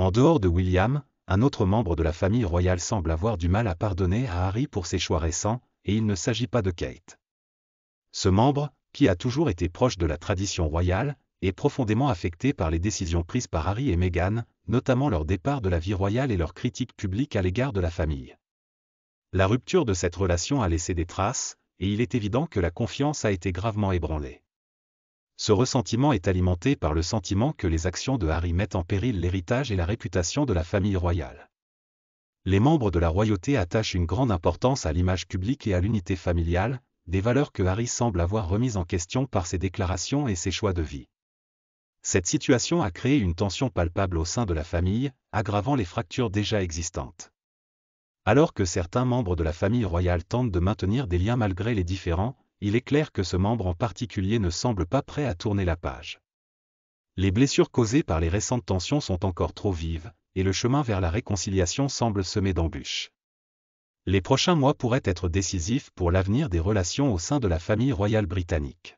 En dehors de William, un autre membre de la famille royale semble avoir du mal à pardonner à Harry pour ses choix récents, et il ne s'agit pas de Kate. Ce membre, qui a toujours été proche de la tradition royale, est profondément affecté par les décisions prises par Harry et Meghan, notamment leur départ de la vie royale et leurs critique publique à l'égard de la famille. La rupture de cette relation a laissé des traces, et il est évident que la confiance a été gravement ébranlée ce ressentiment est alimenté par le sentiment que les actions de Harry mettent en péril l'héritage et la réputation de la famille royale. Les membres de la royauté attachent une grande importance à l'image publique et à l'unité familiale, des valeurs que Harry semble avoir remises en question par ses déclarations et ses choix de vie. Cette situation a créé une tension palpable au sein de la famille, aggravant les fractures déjà existantes. Alors que certains membres de la famille royale tentent de maintenir des liens malgré les différends, il est clair que ce membre en particulier ne semble pas prêt à tourner la page. Les blessures causées par les récentes tensions sont encore trop vives, et le chemin vers la réconciliation semble semé d'embûches. Les prochains mois pourraient être décisifs pour l'avenir des relations au sein de la famille royale britannique.